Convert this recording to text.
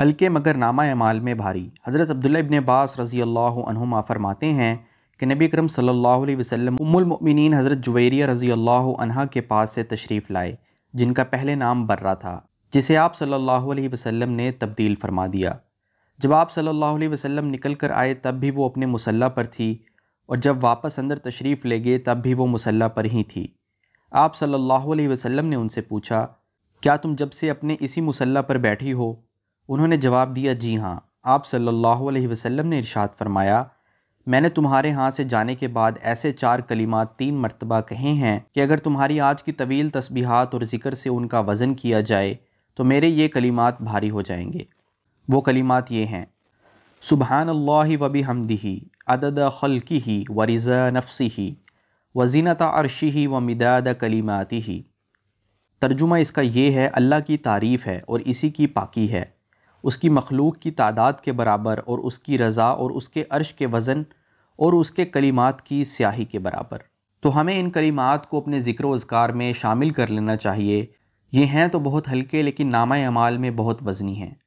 हल्के मगर नामा अमाल में भारी हज़रत अब्दुल्ला इबन बास रज़ी अल्लाह फरमाते हैं कि नबी करम सल्लल्लाहु अलैहि वसल्लम उम्मुलमिन हज़रत जुवेरिया रज़ी अल्लाह के पास से तशरीफ़ लाए जिनका पहले नाम बर्रा था जिसे आप सल्लल्लाहु अलैहि वसल्लम ने तब्दील फरमा दिया जब आप सल्लल्लाहु अलैहि वसल्लम निकल कर आए तब भी वो अपने मुसल्ला पर थी और जब वापस अंदर तशरीफ़ ले गए तब भी वो मुसल्ला पर ही थी आप सल्लल्लाहु अलैहि वसल्लम ने उनसे पूछा क्या तुम जब से अपने इसी मुसल्ला पर बैठी हो उन्होंने जवाब दिया जी हाँ आप सल्लल्लाहु अलैहि वसल्लम ने इरशाद फरमाया मैंने तुम्हारे यहाँ से जाने के बाद ऐसे चार कलिमात तीन मरतबा कहे हैं कि अगर तुम्हारी आज की तवील तस्बीहात और ज़िक्र से उनका वज़न किया जाए तो मेरे ये कलिमात भारी हो जाएंगे वो कलिमात ये हैं सुबहान अल्लाह वबी हमदही अदद ख़लकी ही व रज़ा नफसी ही वजीनत अरशी ही व मिदाद कलीमाती ही तर्जुमा इसका ये है अल्लाह की तारीफ़ है और इसी की पाकी है उसकी मखलूक की तादाद के बराबर और उसकी रज़ा और उसके अर्श के वज़न और उसके कलीमात की स्याही के बराबर तो हमें इन कलीमात को अपने ज़िक्र अजगार में शामिल कर लेना चाहिए ये हैं तो बहुत हल्के लेकिन नामा अमाल में बहुत वज़नी हैं